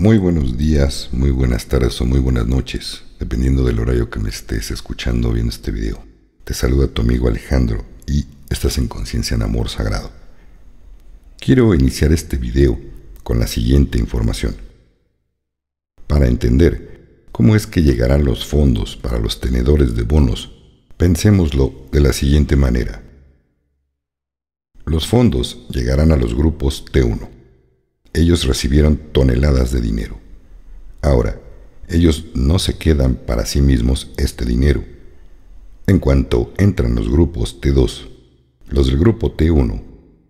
Muy buenos días, muy buenas tardes o muy buenas noches, dependiendo del horario que me estés escuchando o viendo este video. Te saluda tu amigo Alejandro y estás en Conciencia en Amor Sagrado. Quiero iniciar este video con la siguiente información. Para entender cómo es que llegarán los fondos para los tenedores de bonos, pensémoslo de la siguiente manera. Los fondos llegarán a los grupos T1 ellos recibieron toneladas de dinero. Ahora, ellos no se quedan para sí mismos este dinero. En cuanto entran los grupos T2, los del grupo T1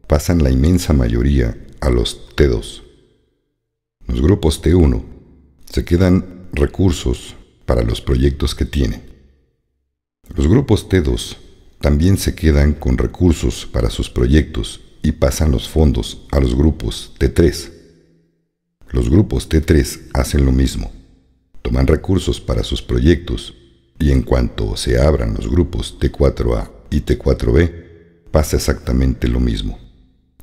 pasan la inmensa mayoría a los T2. Los grupos T1 se quedan recursos para los proyectos que tienen. Los grupos T2 también se quedan con recursos para sus proyectos y pasan los fondos a los grupos T3. Los grupos T3 hacen lo mismo. Toman recursos para sus proyectos y en cuanto se abran los grupos T4A y T4B, pasa exactamente lo mismo.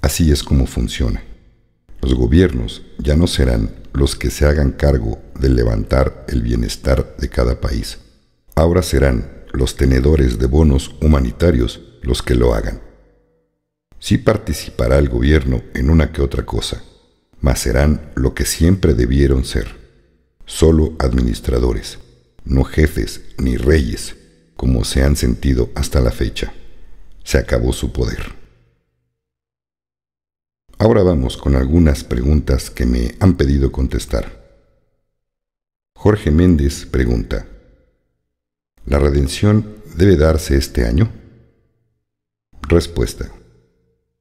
Así es como funciona. Los gobiernos ya no serán los que se hagan cargo de levantar el bienestar de cada país. Ahora serán los tenedores de bonos humanitarios los que lo hagan. Sí participará el gobierno en una que otra cosa, mas serán lo que siempre debieron ser, solo administradores, no jefes ni reyes, como se han sentido hasta la fecha. Se acabó su poder. Ahora vamos con algunas preguntas que me han pedido contestar. Jorge Méndez pregunta, ¿La redención debe darse este año? Respuesta.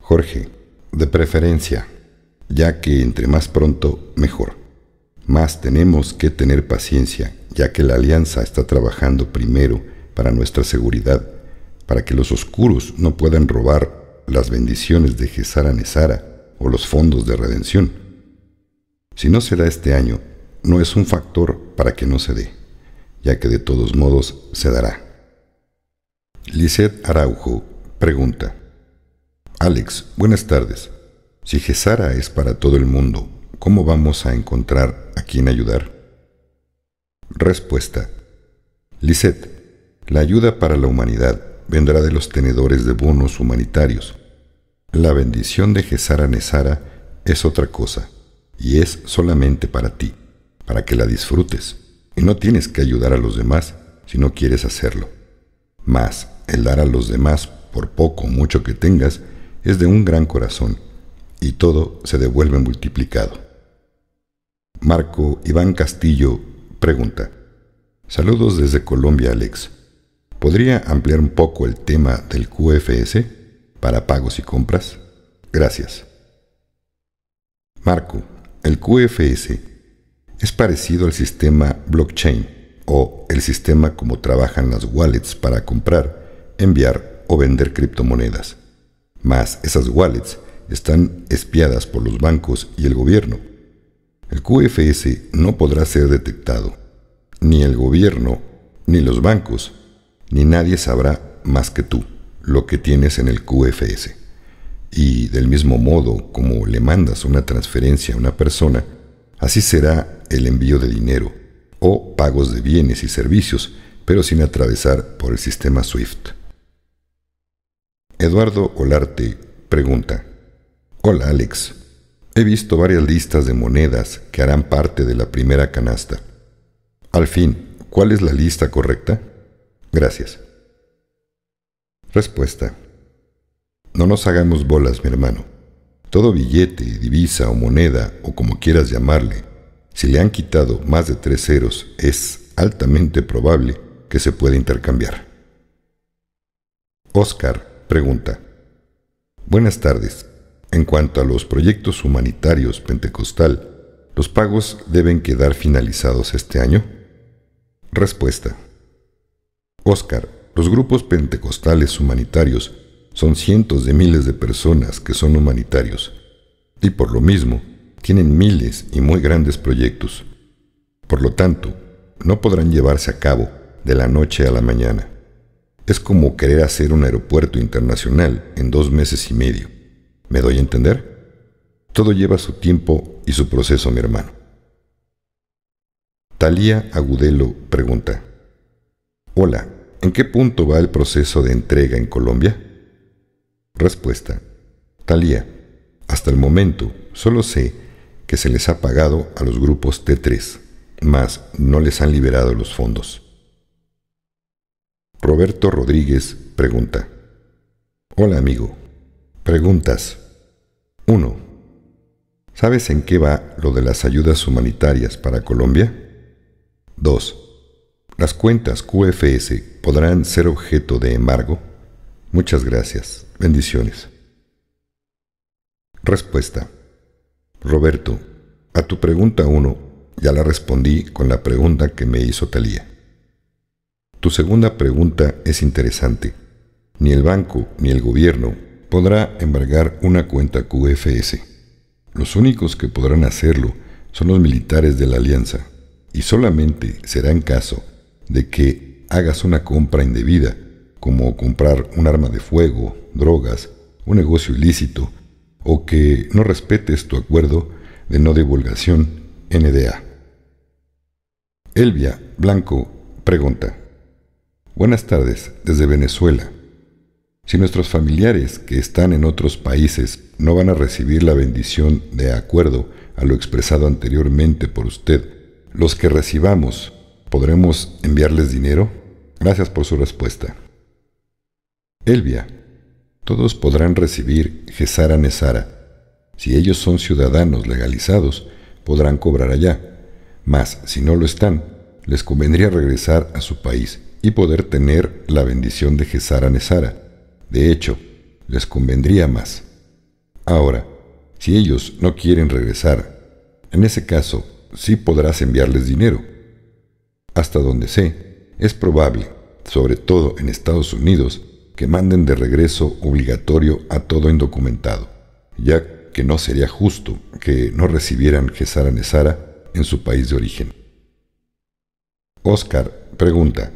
Jorge, de preferencia, ya que entre más pronto, mejor. Más tenemos que tener paciencia, ya que la alianza está trabajando primero para nuestra seguridad, para que los oscuros no puedan robar las bendiciones de Gesara Nesara o los fondos de redención. Si no se da este año, no es un factor para que no se dé, ya que de todos modos se dará. Liset Araujo pregunta, Alex, buenas tardes. Si Gesara es para todo el mundo, ¿cómo vamos a encontrar a quien ayudar? Respuesta. Lisette, la ayuda para la humanidad vendrá de los tenedores de bonos humanitarios. La bendición de Gesara Nesara es otra cosa, y es solamente para ti, para que la disfrutes, y no tienes que ayudar a los demás si no quieres hacerlo. Mas el dar a los demás, por poco o mucho que tengas, es de un gran corazón, y todo se devuelve multiplicado. Marco Iván Castillo pregunta, Saludos desde Colombia, Alex. ¿Podría ampliar un poco el tema del QFS para pagos y compras? Gracias. Marco, el QFS es parecido al sistema blockchain o el sistema como trabajan las wallets para comprar, enviar o vender criptomonedas más esas wallets están espiadas por los bancos y el gobierno. El QFS no podrá ser detectado. Ni el gobierno, ni los bancos, ni nadie sabrá más que tú lo que tienes en el QFS. Y del mismo modo como le mandas una transferencia a una persona, así será el envío de dinero o pagos de bienes y servicios, pero sin atravesar por el sistema SWIFT. Eduardo Olarte pregunta. Hola Alex, he visto varias listas de monedas que harán parte de la primera canasta. Al fin, ¿cuál es la lista correcta? Gracias. Respuesta. No nos hagamos bolas, mi hermano. Todo billete, divisa o moneda, o como quieras llamarle, si le han quitado más de tres ceros, es altamente probable que se pueda intercambiar. Oscar Pregunta. Buenas tardes. En cuanto a los proyectos humanitarios pentecostal, ¿los pagos deben quedar finalizados este año? Respuesta. Oscar, los grupos pentecostales humanitarios son cientos de miles de personas que son humanitarios y por lo mismo tienen miles y muy grandes proyectos. Por lo tanto, no podrán llevarse a cabo de la noche a la mañana. Es como querer hacer un aeropuerto internacional en dos meses y medio. ¿Me doy a entender? Todo lleva su tiempo y su proceso, mi hermano. Talía Agudelo pregunta. Hola, ¿en qué punto va el proceso de entrega en Colombia? Respuesta. Talía, hasta el momento solo sé que se les ha pagado a los grupos T3, mas no les han liberado los fondos. Roberto Rodríguez pregunta. Hola amigo. Preguntas. 1. ¿Sabes en qué va lo de las ayudas humanitarias para Colombia? 2. ¿Las cuentas QFS podrán ser objeto de embargo? Muchas gracias. Bendiciones. Respuesta. Roberto, a tu pregunta 1 ya la respondí con la pregunta que me hizo Talía. Tu segunda pregunta es interesante. Ni el banco ni el gobierno podrá embargar una cuenta QFS. Los únicos que podrán hacerlo son los militares de la alianza y solamente será en caso de que hagas una compra indebida, como comprar un arma de fuego, drogas, un negocio ilícito o que no respetes tu acuerdo de no divulgación NDA. Elvia Blanco pregunta. Buenas tardes desde Venezuela. Si nuestros familiares que están en otros países no van a recibir la bendición de acuerdo a lo expresado anteriormente por usted, los que recibamos, ¿podremos enviarles dinero? Gracias por su respuesta. Elvia, todos podrán recibir Gesara Nesara. Si ellos son ciudadanos legalizados, podrán cobrar allá, mas si no lo están, les convendría regresar a su país y poder tener la bendición de Gesara Nesara. De hecho, les convendría más. Ahora, si ellos no quieren regresar, en ese caso sí podrás enviarles dinero. Hasta donde sé, es probable, sobre todo en Estados Unidos, que manden de regreso obligatorio a todo indocumentado, ya que no sería justo que no recibieran Gesara Nesara en su país de origen. Oscar pregunta,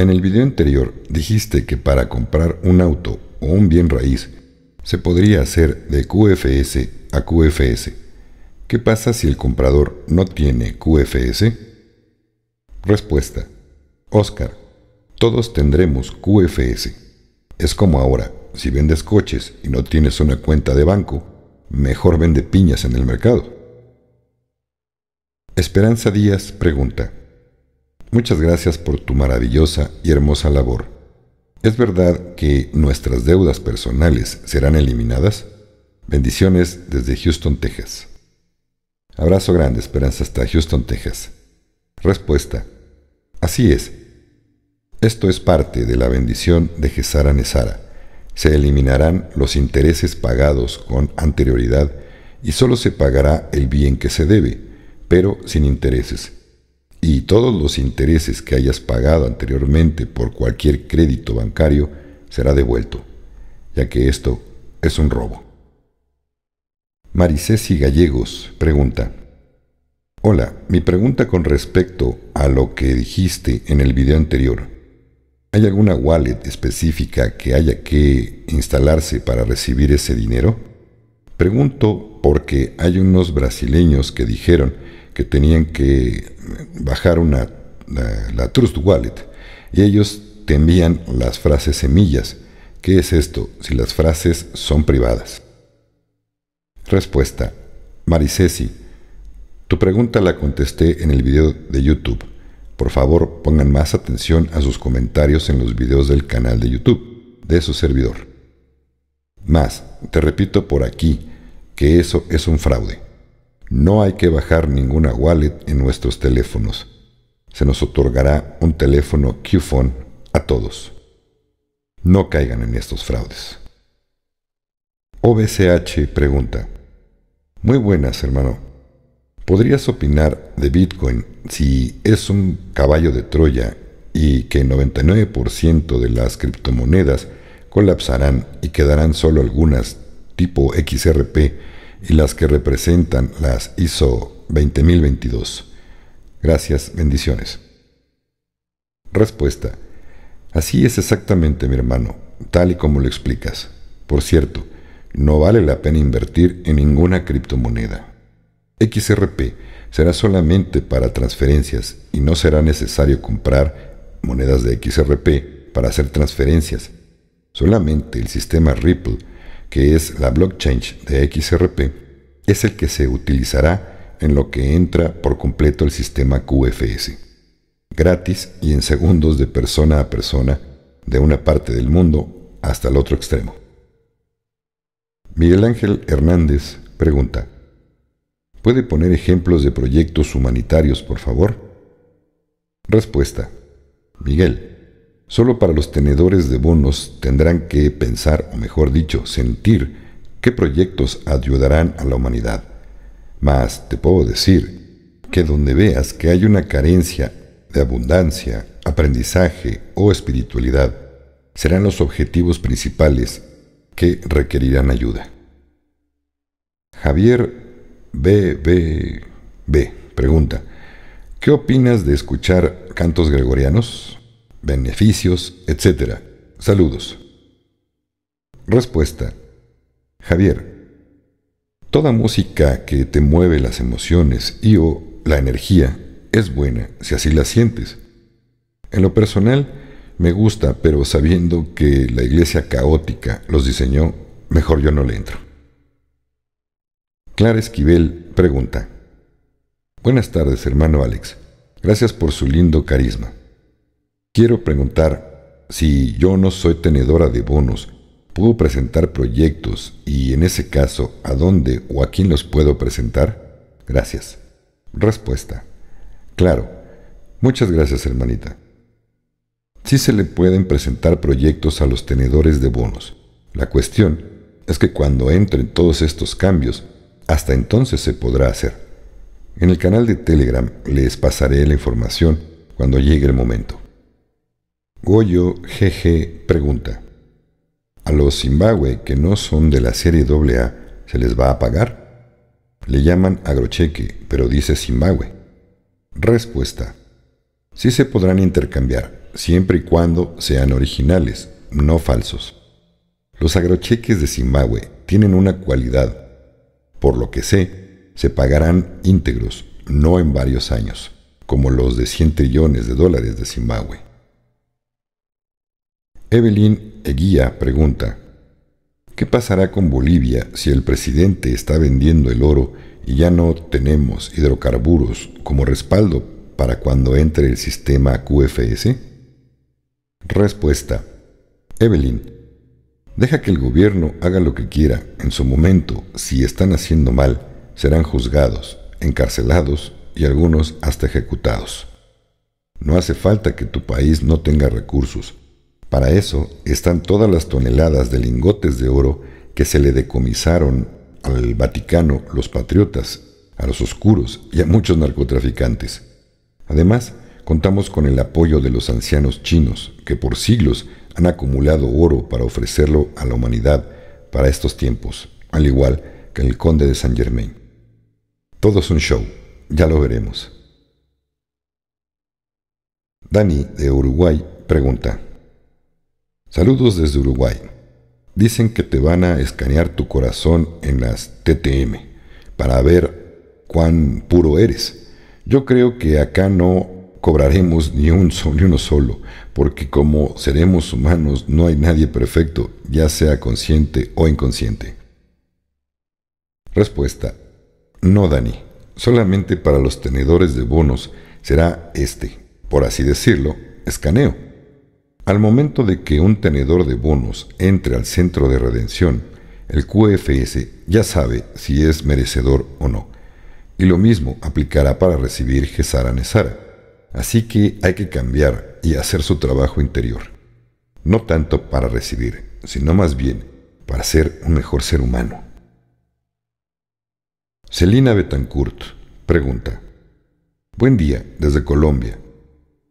en el video anterior dijiste que para comprar un auto o un bien raíz se podría hacer de QFS a QFS. ¿Qué pasa si el comprador no tiene QFS? Respuesta. Oscar, todos tendremos QFS. Es como ahora, si vendes coches y no tienes una cuenta de banco, mejor vende piñas en el mercado. Esperanza Díaz pregunta, Muchas gracias por tu maravillosa y hermosa labor. ¿Es verdad que nuestras deudas personales serán eliminadas? Bendiciones desde Houston, Texas. Abrazo grande, Esperanza, hasta Houston, Texas. Respuesta. Así es. Esto es parte de la bendición de Gesara Nesara. Se eliminarán los intereses pagados con anterioridad y solo se pagará el bien que se debe, pero sin intereses y todos los intereses que hayas pagado anteriormente por cualquier crédito bancario será devuelto, ya que esto es un robo. y Gallegos pregunta, Hola, mi pregunta con respecto a lo que dijiste en el video anterior. ¿Hay alguna wallet específica que haya que instalarse para recibir ese dinero? Pregunto porque hay unos brasileños que dijeron que tenían que bajar una, la, Trust Wallet y ellos te envían las frases semillas. ¿Qué es esto si las frases son privadas? Respuesta. Maricesi, tu pregunta la contesté en el video de YouTube. Por favor, pongan más atención a sus comentarios en los videos del canal de YouTube, de su servidor. Más, te repito por aquí, que eso es un fraude. No hay que bajar ninguna wallet en nuestros teléfonos. Se nos otorgará un teléfono QPhone a todos. No caigan en estos fraudes. OBCH pregunta. Muy buenas, hermano. ¿Podrías opinar de Bitcoin si es un caballo de Troya y que el 99% de las criptomonedas colapsarán y quedarán solo algunas tipo XRP y las que representan las ISO 20022. Gracias, bendiciones. Respuesta. Así es exactamente, mi hermano, tal y como lo explicas. Por cierto, no vale la pena invertir en ninguna criptomoneda. XRP será solamente para transferencias y no será necesario comprar monedas de XRP para hacer transferencias. Solamente el sistema Ripple que es la blockchain de XRP, es el que se utilizará en lo que entra por completo el sistema QFS. Gratis y en segundos de persona a persona, de una parte del mundo hasta el otro extremo. Miguel Ángel Hernández pregunta, ¿puede poner ejemplos de proyectos humanitarios, por favor? Respuesta, Miguel, Solo para los tenedores de bonos tendrán que pensar, o mejor dicho, sentir, qué proyectos ayudarán a la humanidad. Mas te puedo decir que donde veas que hay una carencia de abundancia, aprendizaje o espiritualidad, serán los objetivos principales que requerirán ayuda. Javier B. pregunta, ¿qué opinas de escuchar cantos gregorianos? beneficios, etc. Saludos. Respuesta. Javier, toda música que te mueve las emociones y o la energía es buena si así la sientes. En lo personal, me gusta, pero sabiendo que la iglesia caótica los diseñó, mejor yo no le entro. Clara Esquivel pregunta. Buenas tardes, hermano Alex. Gracias por su lindo carisma. Quiero preguntar, si yo no soy tenedora de bonos, ¿puedo presentar proyectos y en ese caso, a dónde o a quién los puedo presentar? Gracias. Respuesta. Claro. Muchas gracias, hermanita. Sí se le pueden presentar proyectos a los tenedores de bonos. La cuestión es que cuando entren todos estos cambios, hasta entonces se podrá hacer. En el canal de Telegram les pasaré la información cuando llegue el momento. Goyo GG pregunta, ¿a los Zimbabue que no son de la serie AA se les va a pagar? Le llaman agrocheque, pero dice Zimbabue. Respuesta, sí se podrán intercambiar, siempre y cuando sean originales, no falsos. Los agrocheques de Zimbabue tienen una cualidad, por lo que sé, se pagarán íntegros, no en varios años, como los de 100 trillones de dólares de Zimbabue. Evelyn Eguía pregunta, ¿qué pasará con Bolivia si el presidente está vendiendo el oro y ya no tenemos hidrocarburos como respaldo para cuando entre el sistema QFS? Respuesta. Evelyn, deja que el gobierno haga lo que quiera. En su momento, si están haciendo mal, serán juzgados, encarcelados y algunos hasta ejecutados. No hace falta que tu país no tenga recursos. Para eso están todas las toneladas de lingotes de oro que se le decomisaron al Vaticano, los patriotas, a los oscuros y a muchos narcotraficantes. Además, contamos con el apoyo de los ancianos chinos, que por siglos han acumulado oro para ofrecerlo a la humanidad para estos tiempos, al igual que el conde de Saint Germain. Todo es un show, ya lo veremos. Dani, de Uruguay, pregunta, Saludos desde Uruguay. Dicen que te van a escanear tu corazón en las TTM para ver cuán puro eres. Yo creo que acá no cobraremos ni, un uno solo, porque como seremos humanos no hay nadie perfecto, ya sea consciente o inconsciente. Respuesta. No, Dani. Solamente para los tenedores de bonos será este, por así decirlo, escaneo al momento de que un tenedor de bonos entre al centro de redención, el QFS ya sabe si es merecedor o no. Y lo mismo aplicará para recibir Gesara Nesara. Así que hay que cambiar y hacer su trabajo interior. No tanto para recibir, sino más bien para ser un mejor ser humano. Celina Betancourt pregunta. Buen día desde Colombia.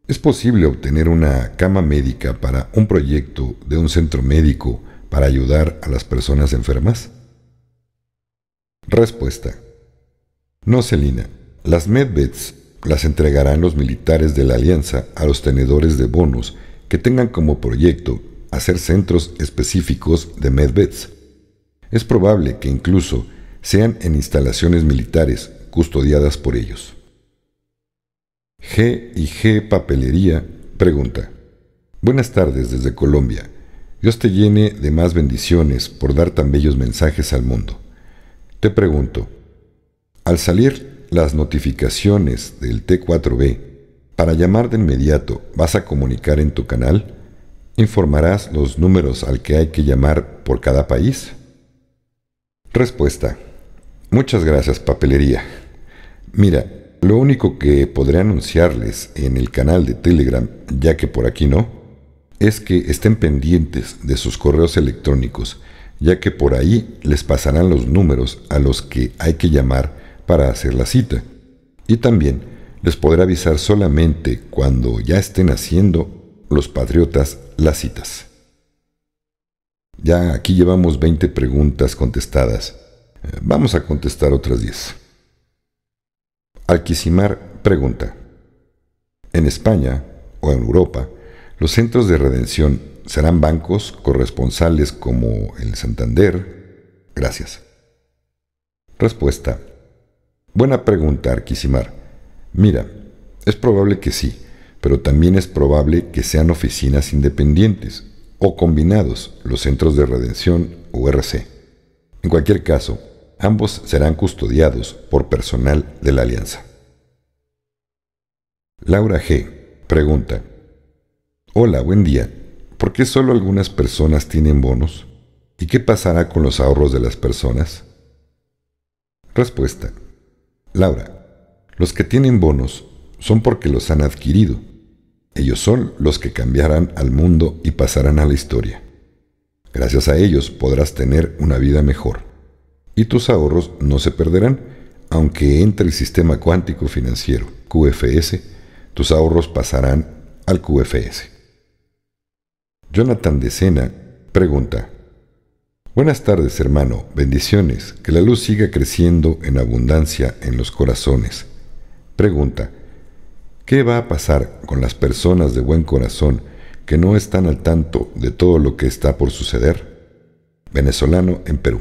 Es posible obtener una cama médica para un proyecto de un centro médico para ayudar a las personas enfermas. Respuesta. No, Celina. Las medbeds las entregarán los militares de la Alianza a los tenedores de bonos que tengan como proyecto hacer centros específicos de medbeds. Es probable que incluso sean en instalaciones militares custodiadas por ellos. G y G Papelería pregunta. Buenas tardes desde Colombia. Dios te llene de más bendiciones por dar tan bellos mensajes al mundo. Te pregunto, al salir las notificaciones del T4B, para llamar de inmediato, ¿vas a comunicar en tu canal? ¿Informarás los números al que hay que llamar por cada país? Respuesta. Muchas gracias, papelería. Mira, lo único que podré anunciarles en el canal de Telegram, ya que por aquí no, es que estén pendientes de sus correos electrónicos, ya que por ahí les pasarán los números a los que hay que llamar para hacer la cita. Y también les podré avisar solamente cuando ya estén haciendo los patriotas las citas. Ya aquí llevamos 20 preguntas contestadas. Vamos a contestar otras 10. Alquisimar pregunta. En España o en Europa, los centros de redención serán bancos corresponsales como el Santander. Gracias. Respuesta. Buena pregunta, Arquisimar. Mira, es probable que sí, pero también es probable que sean oficinas independientes o combinados los centros de redención o RC. En cualquier caso, Ambos serán custodiados por personal de la Alianza. Laura G. Pregunta. Hola, buen día. ¿Por qué solo algunas personas tienen bonos? ¿Y qué pasará con los ahorros de las personas? Respuesta. Laura, los que tienen bonos son porque los han adquirido. Ellos son los que cambiarán al mundo y pasarán a la historia. Gracias a ellos podrás tener una vida mejor y tus ahorros no se perderán, aunque entre el sistema cuántico financiero QFS, tus ahorros pasarán al QFS. Jonathan Decena pregunta, Buenas tardes hermano, bendiciones, que la luz siga creciendo en abundancia en los corazones. Pregunta, ¿qué va a pasar con las personas de buen corazón que no están al tanto de todo lo que está por suceder? Venezolano en Perú.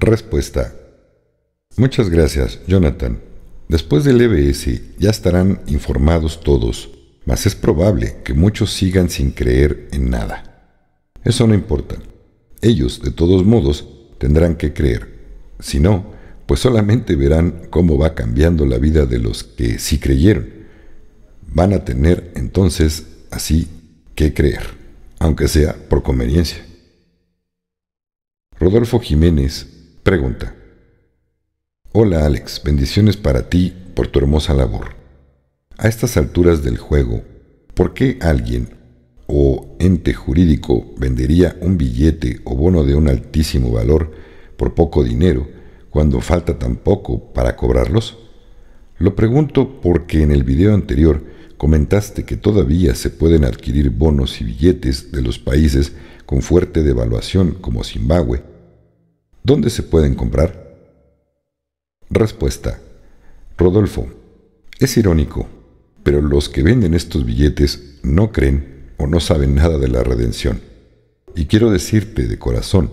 Respuesta. Muchas gracias, Jonathan. Después del EBS ya estarán informados todos, mas es probable que muchos sigan sin creer en nada. Eso no importa. Ellos, de todos modos, tendrán que creer. Si no, pues solamente verán cómo va cambiando la vida de los que sí creyeron. Van a tener entonces así que creer, aunque sea por conveniencia. Rodolfo Jiménez, Pregunta. Hola Alex, bendiciones para ti por tu hermosa labor. A estas alturas del juego, ¿por qué alguien o ente jurídico vendería un billete o bono de un altísimo valor por poco dinero cuando falta tan poco para cobrarlos? Lo pregunto porque en el video anterior comentaste que todavía se pueden adquirir bonos y billetes de los países con fuerte devaluación como Zimbabue ¿Dónde se pueden comprar? Respuesta. Rodolfo, es irónico, pero los que venden estos billetes no creen o no saben nada de la redención. Y quiero decirte de corazón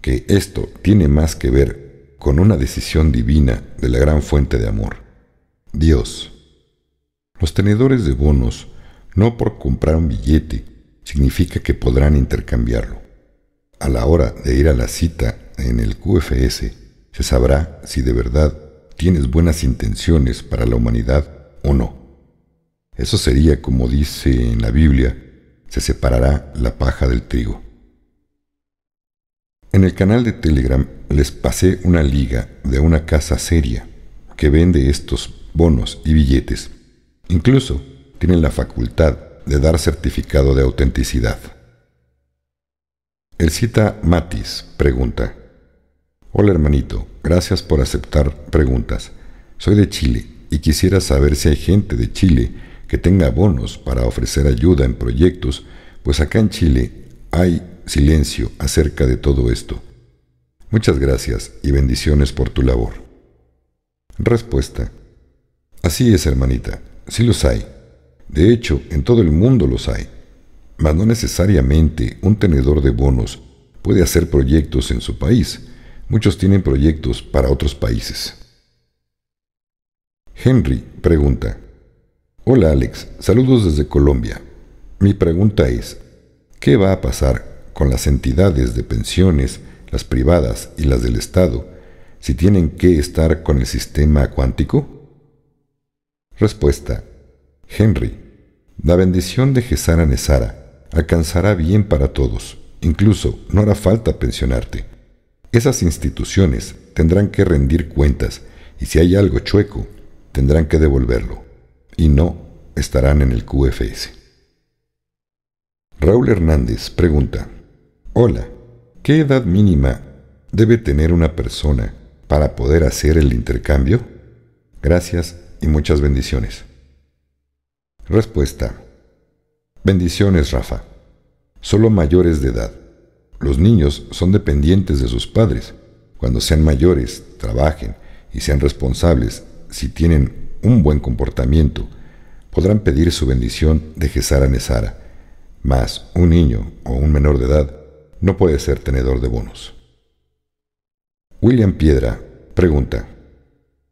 que esto tiene más que ver con una decisión divina de la gran fuente de amor, Dios. Los tenedores de bonos, no por comprar un billete, significa que podrán intercambiarlo. A la hora de ir a la cita en el QFS se sabrá si de verdad tienes buenas intenciones para la humanidad o no. Eso sería, como dice en la Biblia, se separará la paja del trigo. En el canal de Telegram les pasé una liga de una casa seria que vende estos bonos y billetes. Incluso tienen la facultad de dar certificado de autenticidad. El cita Matis pregunta, Hola hermanito, gracias por aceptar preguntas. Soy de Chile y quisiera saber si hay gente de Chile que tenga bonos para ofrecer ayuda en proyectos, pues acá en Chile hay silencio acerca de todo esto. Muchas gracias y bendiciones por tu labor. Respuesta. Así es, hermanita, sí los hay. De hecho, en todo el mundo los hay. Mas no necesariamente un tenedor de bonos puede hacer proyectos en su país. Muchos tienen proyectos para otros países. Henry pregunta, Hola Alex, saludos desde Colombia. Mi pregunta es, ¿qué va a pasar con las entidades de pensiones, las privadas y las del Estado, si tienen que estar con el sistema cuántico? Respuesta. Henry, la bendición de Gesara Nesara alcanzará bien para todos, incluso no hará falta pensionarte. Esas instituciones tendrán que rendir cuentas y si hay algo chueco, tendrán que devolverlo y no estarán en el QFS. Raúl Hernández pregunta, Hola, ¿qué edad mínima debe tener una persona para poder hacer el intercambio? Gracias y muchas bendiciones. Respuesta. Bendiciones, Rafa. Solo mayores de edad. Los niños son dependientes de sus padres. Cuando sean mayores, trabajen y sean responsables, si tienen un buen comportamiento, podrán pedir su bendición de Gesara Nesara. Mas un niño o un menor de edad no puede ser tenedor de bonos. William Piedra pregunta: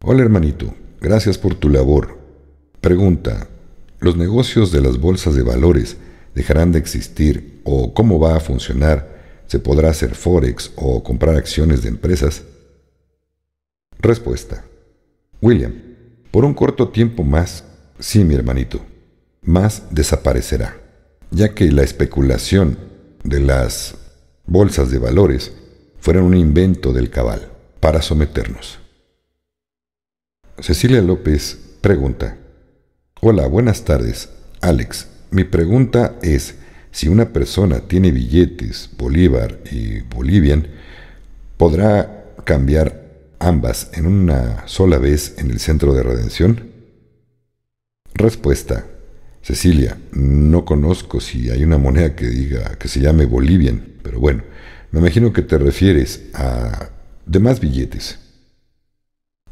Hola hermanito, gracias por tu labor. Pregunta: ¿Los negocios de las bolsas de valores dejarán de existir o cómo va a funcionar se podrá hacer forex o comprar acciones de empresas? Respuesta. William, por un corto tiempo más, sí, mi hermanito, más desaparecerá, ya que la especulación de las bolsas de valores fueron un invento del cabal para someternos. Cecilia López pregunta, Hola, buenas tardes, Alex. Mi pregunta es, si una persona tiene billetes bolívar y bolivian, podrá cambiar ambas en una sola vez en el centro de redención? Respuesta. Cecilia, no conozco si hay una moneda que diga que se llame Bolivian, pero bueno, me imagino que te refieres a demás billetes.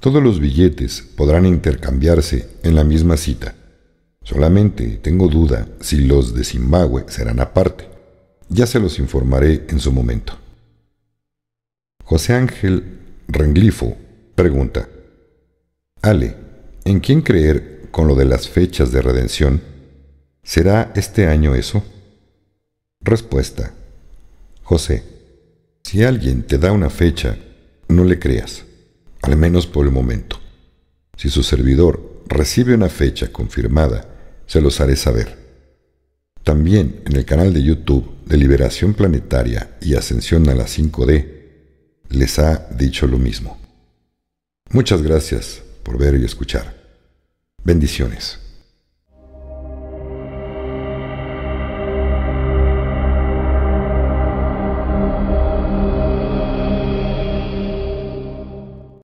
Todos los billetes podrán intercambiarse en la misma cita. Solamente tengo duda si los de Zimbabue serán aparte. Ya se los informaré en su momento. José Ángel Renglifo pregunta, Ale, ¿en quién creer con lo de las fechas de redención? ¿Será este año eso? Respuesta, José, si alguien te da una fecha, no le creas, al menos por el momento. Si su servidor recibe una fecha confirmada se los haré saber. También en el canal de YouTube de Liberación Planetaria y Ascensión a la 5D les ha dicho lo mismo. Muchas gracias por ver y escuchar. Bendiciones.